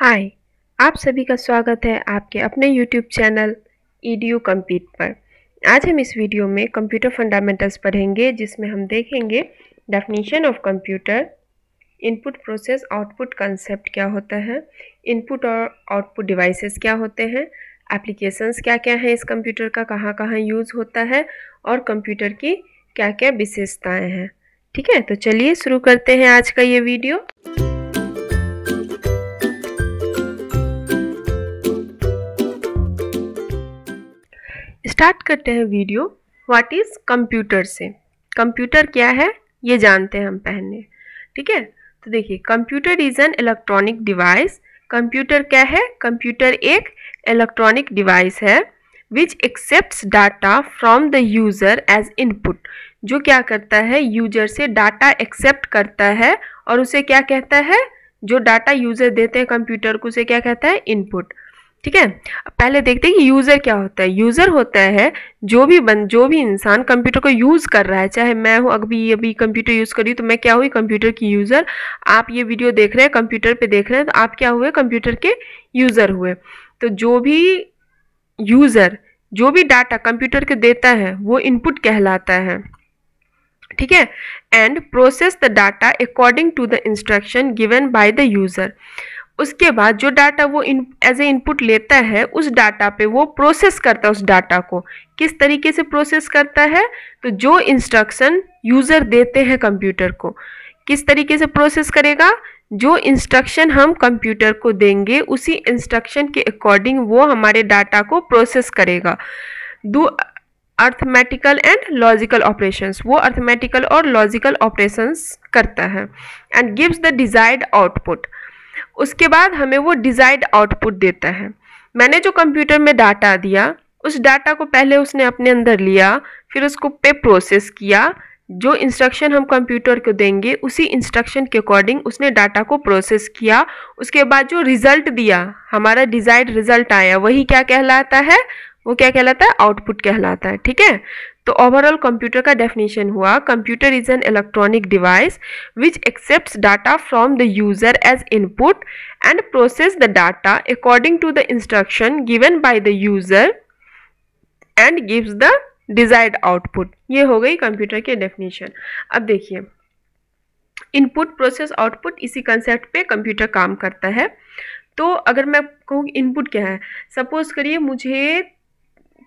हाय आप सभी का स्वागत है आपके अपने YouTube channel E D U compete पर आज हम इस वीडियो में कंप्यूटर फंडामेंटल्स पढ़ेंगे जिसमें हम देखेंगे definition of computer input process output concept क्या होता है इनपुट और आउटपुट डिवाइसेस क्या होते हैं एप्लीकेशंस क्या क्या हैं इस कंप्यूटर का कहाँ कहाँ यूज़ होता है और कंप्यूटर की क्या क्या विशेषताएँ हैं ठीक है तो चलिए शुरू करते हैं आज का ये वीडियो स्टार्ट करते हैं वीडियो व्हाट इज़ कंप्यूटर से कंप्यूटर क्या है ये जानते हैं हम पहले ठीक है तो देखिए computer is an electronic device computer क्या है कंप्यूटर एक इलेक्ट्रॉनिक डिवाइस है which accept data from the user as input जो क्या करता है यूजर से डाटा एक्सेप्ट करता है और उसे क्या कहता है जो डाटा यूज़र देते हैं कंप्यूटर को उसे क्या कहता है इनपुट ठीक है पहले देखते हैं कि यूज़र क्या होता है यूज़र होता है जो भी बन जो भी इंसान कंप्यूटर को यूज़ कर रहा है चाहे मैं हूँ अभी अभी कंप्यूटर यूज़ कर रही हूँ तो मैं क्या हुई कंप्यूटर की यूज़र आप ये वीडियो देख रहे हैं कंप्यूटर पे देख रहे हैं तो आप क्या हुए कंप्यूटर के यूज़र हुए तो जो भी यूज़र जो भी डाटा कंप्यूटर के देता है वो इनपुट कहलाता है ठीक है and process the data according to the instruction given by the user उसके बाद जो डाटा वो एज ए इनपुट लेता है उस डाटा पे वो प्रोसेस करता है उस डाटा को किस तरीके से प्रोसेस करता है तो जो इंस्ट्रक्शन यूज़र देते हैं कंप्यूटर को किस तरीके से प्रोसेस करेगा जो इंस्ट्रक्शन हम कंप्यूटर को देंगे उसी इंस्ट्रक्शन के अकॉर्डिंग वो हमारे डाटा को प्रोसेस करेगा दो अर्थमेटिकल एंड लॉजिकल ऑपरेशंस वो अर्थमेटिकल और लॉजिकल ऑपरेशंस करता है and gives the desired output उसके बाद हमें वो डिज़ाइड आउटपुट देता है मैंने जो कंप्यूटर में डाटा दिया उस डाटा को पहले उसने अपने अंदर लिया फिर उसको पे प्रोसेस किया जो इंस्ट्रक्शन हम कंप्यूटर को देंगे उसी इंस्ट्रक्शन के अकॉर्डिंग उसने डाटा को प्रोसेस किया उसके बाद जो रिज़ल्ट दिया हमारा डिज़ाइड रिज़ल्ट आया वही क्या कहलाता है वो क्या कहलाता है आउटपुट कहलाता है ठीक है तो ओवरऑल कंप्यूटर का डेफिनेशन हुआ computer is an electronic device which accept data from the user as input and process the data according to the instruction given by the user and gives the desired output ये हो गई computer के definition अब देखिए input process output इसी concept पे computer काम करता है तो अगर मैं कहूँ इनपुट क्या है सपोज करिए मुझे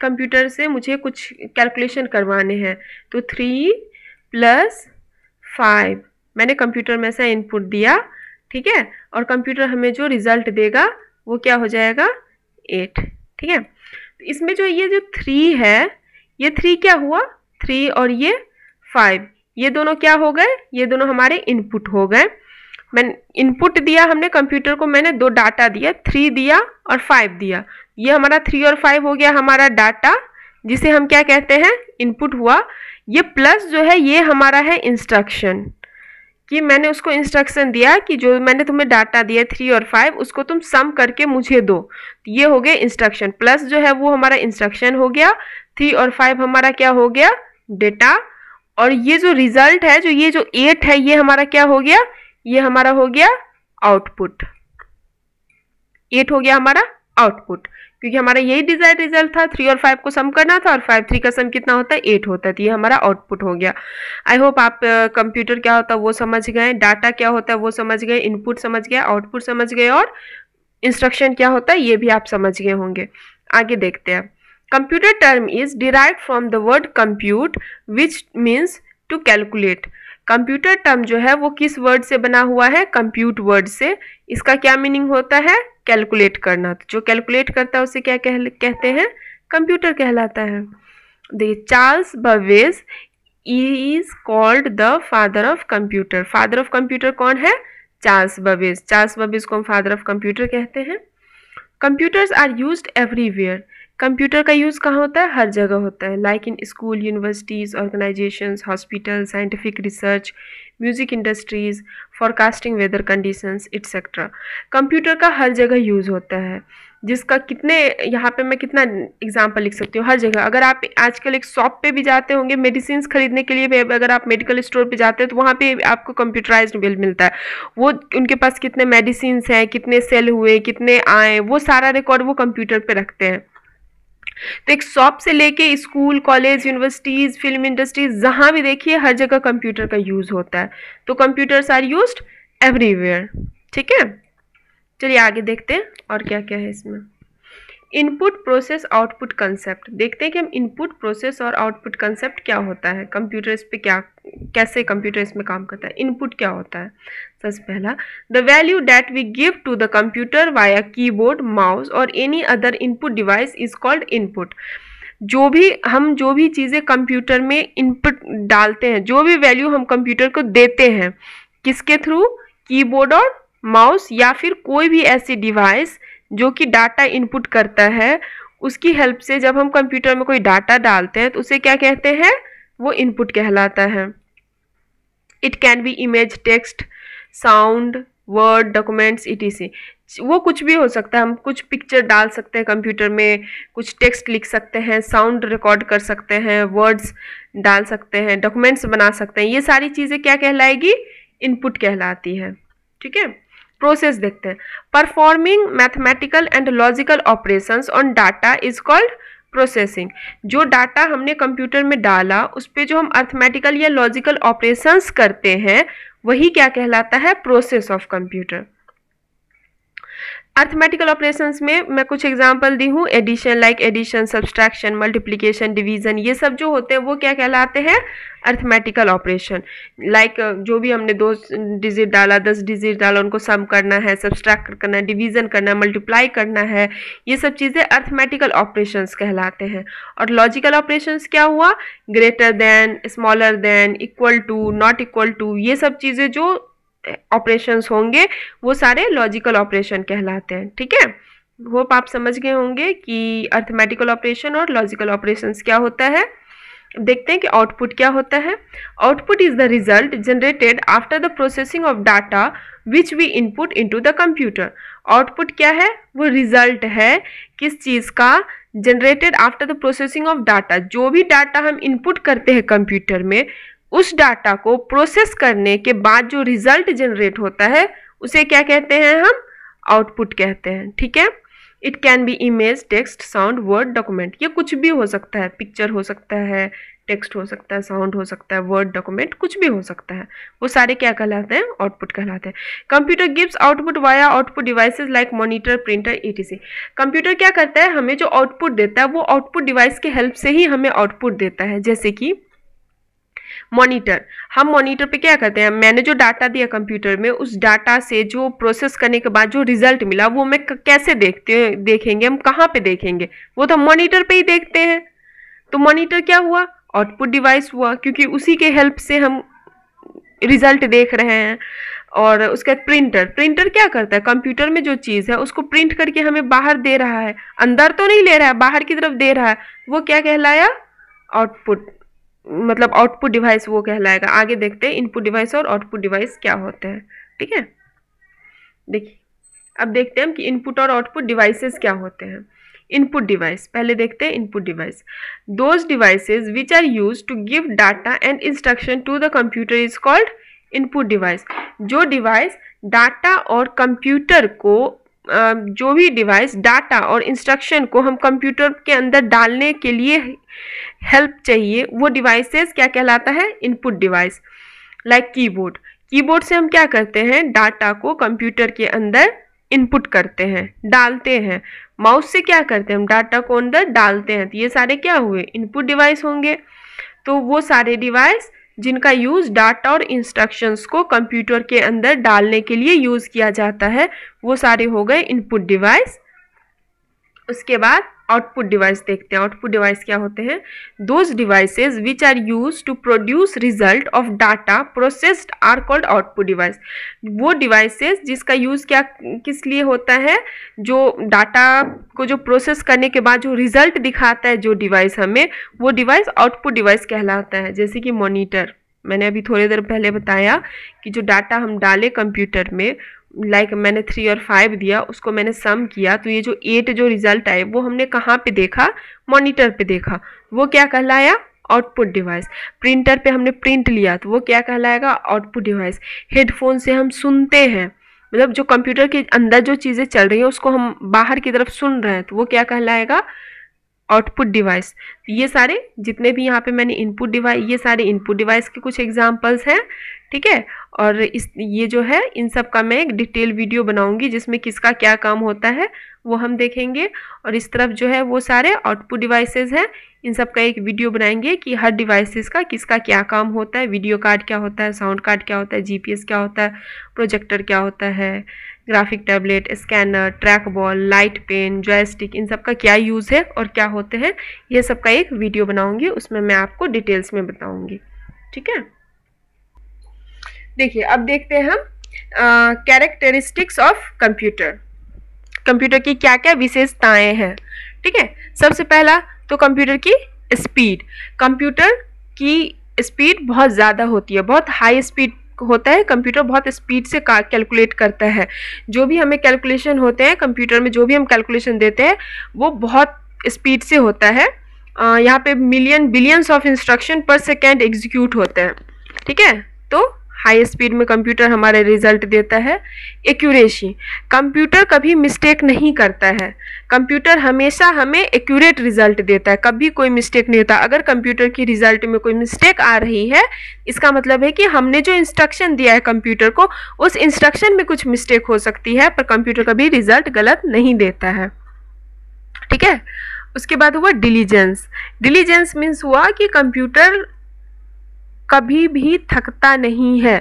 कंप्यूटर से मुझे कुछ कैलकुलेशन करवाने हैं तो थ्री प्लस फाइव मैंने कंप्यूटर में से इनपुट दिया ठीक है और कंप्यूटर हमें जो रिज़ल्ट देगा वो क्या हो जाएगा एट ठीक है तो इसमें जो ये जो थ्री है ये थ्री क्या हुआ थ्री और ये फाइव ये दोनों क्या हो गए ये दोनों हमारे इनपुट हो गए मैं इनपुट दिया हमने कंप्यूटर को मैंने दो डाटा दिया थ्री दिया और फाइव दिया ये हमारा थ्री और फाइव हो गया हमारा डाटा जिसे हम क्या कहते हैं इनपुट हुआ ये प्लस जो है ये हमारा है इंस्ट्रक्शन कि मैंने उसको इंस्ट्रक्शन दिया कि जो मैंने तुम्हें डाटा दिया थ्री और फाइव उसको तुम सम करके मुझे दो तो ये हो गया इंस्ट्रक्शन प्लस जो है वो हमारा इंस्ट्रक्शन हो गया थ्री और फाइव हमारा क्या हो गया डेटा और ये जो रिजल्ट है जो ये जो एट है ये हमारा क्या हो गया ये हमारा हो गया आउटपुट एट हो गया हमारा आउटपुट क्योंकि हमारा यही डिजायर रिजल्ट था थ्री और फाइव को सम करना था और फाइव थ्री का सम कितना होता है एट होता है तो ये हमारा आउटपुट हो गया आई होप आप कंप्यूटर क्या होता है वो समझ गए डाटा क्या होता है वो समझ गए इनपुट समझ गए आउटपुट समझ गए और इंस्ट्रक्शन क्या होता है ये भी आप समझ गए होंगे आगे देखते हैं computer term is derive from the word compute which means to calculate computer term जो है वो किस वर्ड से बना हुआ है कंप्यूट वर्ड से इसका क्या मीनिंग होता है कैलकुलेट करना तो जो कैलकुलेट करता है उसे क्या कह कहते हैं कंप्यूटर कहलाता है देखिए Charles Babbage is called the father of computer father of computer कौन है चार्ल्स बवेज चार्ल्स बबेज को हम फादर ऑफ कंप्यूटर कहते हैं computers are use everywhere computer का यूज़ कहाँ होता है हर जगह होता है like in school universities organizations hospital scientific research music industries forecasting weather conditions etcetera computer का हर जगह यूज़ होता है जिसका कितने यहाँ पे मैं कितना एग्जाम्पल लिख सकती हूँ हर जगह अगर आप आजकल एक शॉप पे भी जाते होंगे मेडिसिन खरीदने के लिए भी अगर आप मेडिकल स्टोर पे जाते हैं तो वहाँ पे आपको कंप्यूटराइज बिल मिलता है वो उनके पास कितने मेडिसिन हैं कितने सेल हुए कितने आए वो सारा रिकॉर्ड वो कंप्यूटर पर रखते हैं तो एक शॉप से लेके school college universities film industries जहाँ भी देखिए हर जगह कंप्यूटर का यूज़ होता है तो कंप्यूटर्स आर यूज एवरीवेयर ठीक है चलिए आगे देखते हैं और क्या क्या है इसमें इनपुट प्रोसेस आउटपुट कंसेप्ट देखते हैं कि हम इनपुट प्रोसेस और आउटपुट कंसेप्ट क्या होता है कंप्यूटर इस पर क्या कैसे कंप्यूटर इसमें काम करता है इनपुट क्या होता है सबसे पहला the value that we give to the computer via keyboard mouse और any other input device is called input जो भी हम जो भी चीज़ें कंप्यूटर में इनपुट डालते हैं जो भी वैल्यू हम कंप्यूटर को देते हैं किसके थ्रू कीबोर्ड और माउस या फिर कोई भी ऐसी डिवाइस जो कि डाटा इनपुट करता है उसकी हेल्प से जब हम कंप्यूटर में कोई डाटा डालते हैं तो उसे क्या कहते हैं वो इनपुट कहलाता है it can be image text sound word documents ई वो कुछ भी हो सकता है हम कुछ पिक्चर डाल सकते हैं कंप्यूटर में कुछ टेक्स्ट लिख सकते हैं साउंड रिकॉर्ड कर सकते हैं वर्ड्स डाल सकते हैं डॉक्यूमेंट्स बना सकते हैं ये सारी चीज़ें क्या कहलाएगी इनपुट कहलाती है ठीक है प्रोसेस देखते हैं performing mathematical and logical operations on data is called processing जो डाटा हमने कंप्यूटर में डाला उस पर जो हम अर्थमेटिकल या लॉजिकल ऑपरेशंस करते हैं वही क्या कहलाता है process of computer arithmetical operations में मैं कुछ एग्जांपल दी हूँ addition like addition subtraction multiplication division ये सब जो होते हैं वो क्या कहलाते हैं अर्थमेटिकल ऑपरेशन लाइक जो भी हमने दो डिजिट डाला दस डिजिट डाला उनको सम करना है सब्सट्रैक्ट करना है डिवीजन करना है मल्टीप्लाई करना है ये सब चीज़ें अर्थमेटिकल ऑपरेशंस कहलाते हैं और लॉजिकल ऑपरेशंस क्या हुआ greater than smaller than equal to not equal to ये सब चीज़ें जो ऑपरेशंस होंगे वो सारे लॉजिकल ऑपरेशन कहलाते हैं ठीक है होप आप समझ गए होंगे कि अर्थमेटिकल ऑपरेशन और लॉजिकल ऑपरेशंस क्या होता है देखते हैं कि आउटपुट क्या होता है output is the result generated after the processing of data which we input into the computer output क्या है वो रिजल्ट है किस चीज़ का generated after the processing of data जो भी डाटा हम इनपुट करते हैं कंप्यूटर में उस डाटा को प्रोसेस करने के बाद जो रिजल्ट जनरेट होता है उसे क्या कहते हैं हम आउटपुट कहते हैं ठीक है it can be image text sound word document ये कुछ भी हो सकता है पिक्चर हो सकता है टेक्स्ट हो सकता है साउंड हो सकता है वर्ड डॉक्यूमेंट कुछ भी हो सकता है वो सारे क्या कहलाते हैं आउटपुट कहलाते हैं computer gives output via output devices like monitor printer etc computer क्या करता है हमें जो आउटपुट देता है वो आउटपुट डिवाइस के हेल्प से ही हमें आउटपुट देता है जैसे कि मॉनिटर हम मॉनिटर पे क्या करते हैं मैंने जो डाटा दिया कंप्यूटर में उस डाटा से जो प्रोसेस करने के बाद जो रिजल्ट मिला वो मैं कैसे देखते देखेंगे हम कहाँ पे देखेंगे वो तो हम मॉनिटर पे ही देखते हैं तो मॉनिटर क्या हुआ आउटपुट डिवाइस हुआ क्योंकि उसी के हेल्प से हम रिजल्ट देख रहे हैं और उसके बाद प्रिंटर प्रिंटर क्या करता है कंप्यूटर में जो चीज़ है उसको प्रिंट करके हमें बाहर दे रहा है अंदर तो नहीं ले रहा है बाहर की तरफ दे रहा है वो क्या कहलाया आउटपुट मतलब आउटपुट डिवाइस वो कहलाएगा आगे देखते हैं इनपुट डिवाइस और आउटपुट डिवाइस क्या होते हैं ठीक है देखिए अब देखते हैं हम कि इनपुट और आउटपुट डिवाइसेस क्या होते हैं इनपुट डिवाइस पहले देखते हैं input device those devices which are use to give data and instruction to the computer is called input device जो डिवाइस डाटा और कंप्यूटर को जो भी डिवाइस डाटा और इंस्ट्रक्शन को हम कंप्यूटर के अंदर डालने के लिए हेल्प चाहिए वो डिवाइसेस क्या कहलाता है input device like keyboard keyboard से हम क्या करते हैं डाटा को कंप्यूटर के अंदर इनपुट करते हैं डालते हैं माउस से क्या करते हैं हम डाटा को अंदर डालते हैं तो ये सारे क्या हुए इनपुट डिवाइस होंगे तो वो सारे डिवाइस जिनका यूज़ डाटा और इंस्ट्रक्शंस को कंप्यूटर के अंदर डालने के लिए यूज़ किया जाता है वो सारे हो गए इनपुट डिवाइस उसके बाद आउटपुट डिवाइस देखते हैं आउटपुट डिवाइस क्या होते हैं those devices which are use to produce result of data processed are called output device वो डिवाइसेज जिसका यूज़ क्या किस लिए होता है जो डाटा को जो प्रोसेस करने के बाद जो रिजल्ट दिखाता है जो डिवाइस हमें वो डिवाइस आउटपुट डिवाइस कहलाता है जैसे कि मोनीटर मैंने अभी थोड़ी देर पहले बताया कि जो डाटा हम डालें कंप्यूटर में लाइक like मैंने थ्री और फाइव दिया उसको मैंने सम किया तो ये जो एट जो रिजल्ट आए वो हमने कहाँ पे देखा मॉनिटर पे देखा वो क्या कहलाया आउटपुट डिवाइस प्रिंटर पे हमने प्रिंट लिया तो वो क्या कहलाएगा आउटपुट डिवाइस हेडफोन से हम सुनते हैं मतलब जो कंप्यूटर के अंदर जो चीज़ें चल रही हैं उसको हम बाहर की तरफ सुन रहे हैं तो वो क्या कहलाएगा आउटपुट डिवाइस ये सारे जितने भी यहाँ पे मैंने इनपुट डिवाइस ये सारे इनपुट डिवाइस के कुछ एग्जांपल्स हैं ठीक है और इस ये जो है इन सब का मैं एक डिटेल वीडियो बनाऊंगी जिसमें किसका क्या काम होता है वो हम देखेंगे और इस तरफ जो है वो सारे आउटपुट डिवाइसेस हैं इन सब का एक वीडियो बनाएंगे कि हर डिवाइसेस का किसका क्या काम होता है वीडियो कार्ड क्या होता है साउंड कार्ड क्या होता है जीपीएस क्या होता है प्रोजेक्टर क्या होता है graphic tablet scanner track ball light pen joystick इन सब का क्या यूज़ है और क्या होते हैं यह सब का एक वीडियो बनाऊँगी उसमें मैं आपको डिटेल्स में बताऊँगी ठीक है देखिए अब देखते हैं हम कैरेक्टरिस्टिक्स ऑफ कंप्यूटर कंप्यूटर की क्या क्या विशेषताएं हैं ठीक है सबसे पहला तो कंप्यूटर की स्पीड कंप्यूटर की स्पीड बहुत ज़्यादा होती है बहुत हाई स्पीड होता है कंप्यूटर बहुत स्पीड से कैलकुलेट करता है जो भी हमें कैलकुलेशन होते हैं कंप्यूटर में जो भी हम कैलकुलेशन देते हैं वो बहुत स्पीड से होता है यहाँ पे million billions of instruction per second execute होते हैं ठीक है तो हाई स्पीड में कंप्यूटर हमारे रिजल्ट देता है एक्यूरेसी कंप्यूटर कभी मिस्टेक नहीं करता है कंप्यूटर हमेशा हमें एक्यूरेट रिजल्ट देता है कभी कोई मिस्टेक नहीं होता अगर कंप्यूटर की रिजल्ट में कोई मिस्टेक आ रही है इसका मतलब है कि हमने जो इंस्ट्रक्शन दिया है कंप्यूटर को उस इंस्ट्रक्शन में कुछ मिस्टेक हो सकती है पर कंप्यूटर कभी रिजल्ट गलत नहीं देता है ठीक है उसके बाद हुआ डिलीजेंस डिलीजेंस मीन्स हुआ कि कंप्यूटर कभी भी थकता नहीं है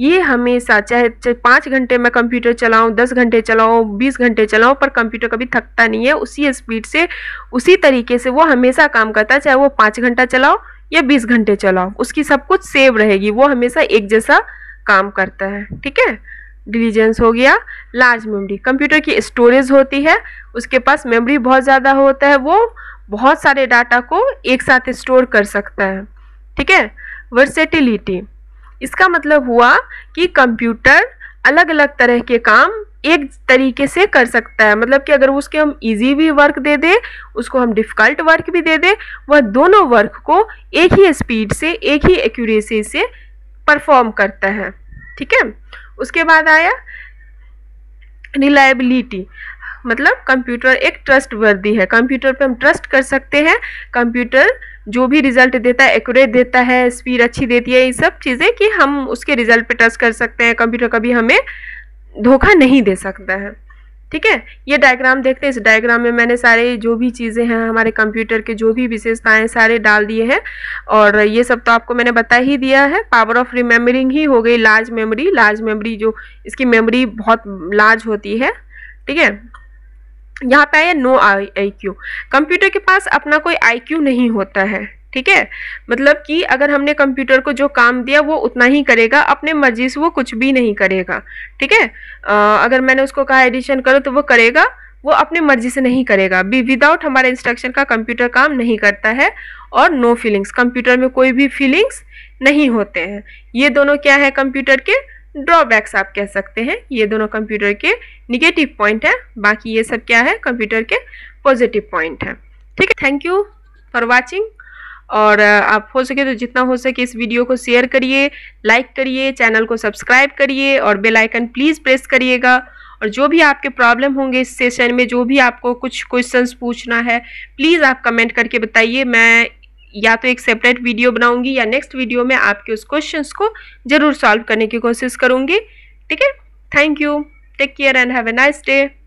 ये हमेशा चाहे चाहे पाँच घंटे मैं कंप्यूटर चलाऊं दस घंटे चलाऊं बीस घंटे चलाऊं पर कंप्यूटर कभी थकता नहीं है उसी स्पीड से उसी तरीके से वो हमेशा काम करता है चाहे वो पाँच घंटा चलाओ या बीस घंटे चलाओ उसकी सब कुछ सेव रहेगी वो हमेशा एक जैसा काम करता है ठीक है डिलीजेंस हो गया लार्ज मेमोरी कंप्यूटर की स्टोरेज होती है उसके पास मेमोरी बहुत ज़्यादा होता है वो बहुत सारे डाटा को एक साथ स्टोर कर सकता है ठीक है वर्सेटिलिटी इसका मतलब हुआ कि कंप्यूटर अलग अलग तरह के काम एक तरीके से कर सकता है मतलब कि अगर उसके हम इजी भी वर्क दे दें उसको हम डिफ़िकल्ट वर्क भी दे दें वह दोनों वर्क को एक ही स्पीड से एक ही एक्यूरेसी से परफॉर्म करता है ठीक है उसके बाद आया रिलायबिलिटी मतलब कंप्यूटर एक ट्रस्ट वर्दी है कंप्यूटर पे हम ट्रस्ट कर सकते हैं कंप्यूटर जो भी रिज़ल्ट देता है एक्यूरेट देता है स्पीड अच्छी देती है ये सब चीज़ें कि हम उसके रिज़ल्ट पे ट्रस्ट कर सकते हैं कंप्यूटर कभी हमें धोखा नहीं दे सकता है ठीक है ये डायग्राम देखते हैं इस डायग्राम में मैंने सारे जो भी चीज़ें हैं हमारे कंप्यूटर के जो भी विशेषताएं सारे डाल दिए हैं और ये सब तो आपको मैंने बता ही दिया है पावर ऑफ रिमेम्बरिंग ही हो गई लार्ज मेमोरी लार्ज मेमोरी जो इसकी मेमोरी बहुत लार्ज होती है ठीक है यहाँ पे आया no I I Q computer के पास अपना कोई आई क्यू नहीं होता है ठीक है मतलब कि अगर हमने कंप्यूटर को जो काम दिया वो उतना ही करेगा अपने मर्जी से वो कुछ भी नहीं करेगा ठीक है अगर मैंने उसको कहा एडिशन करो तो वो करेगा वो अपने मर्जी से नहीं करेगा बी विदाउट हमारे इंस्ट्रक्शन का कंप्यूटर काम नहीं करता है और नो फीलिंग्स कंप्यूटर में कोई भी फीलिंग्स नहीं होते हैं ये दोनों क्या है कंप्यूटर के ड्रॉबैक्स आप कह सकते हैं ये दोनों कंप्यूटर के निगेटिव पॉइंट है बाकी ये सब क्या है कंप्यूटर के पॉजिटिव पॉइंट है ठीक है थैंक यू फॉर वॉचिंग और आप हो सके तो जितना हो सके इस वीडियो को शेयर करिए लाइक करिए चैनल को सब्सक्राइब करिए और बेल आइकन प्लीज़ प्रेस करिएगा और जो भी आपके प्रॉब्लम होंगे इस सेशन में जो भी आपको कुछ क्वेश्चंस पूछना है प्लीज़ आप कमेंट करके बताइए मैं या तो एक सेपरेट वीडियो बनाऊंगी या नेक्स्ट वीडियो में आपके उस क्वेश्चन को ज़रूर सॉल्व करने की कोशिश करूंगी ठीक है thank you take care and have a nice day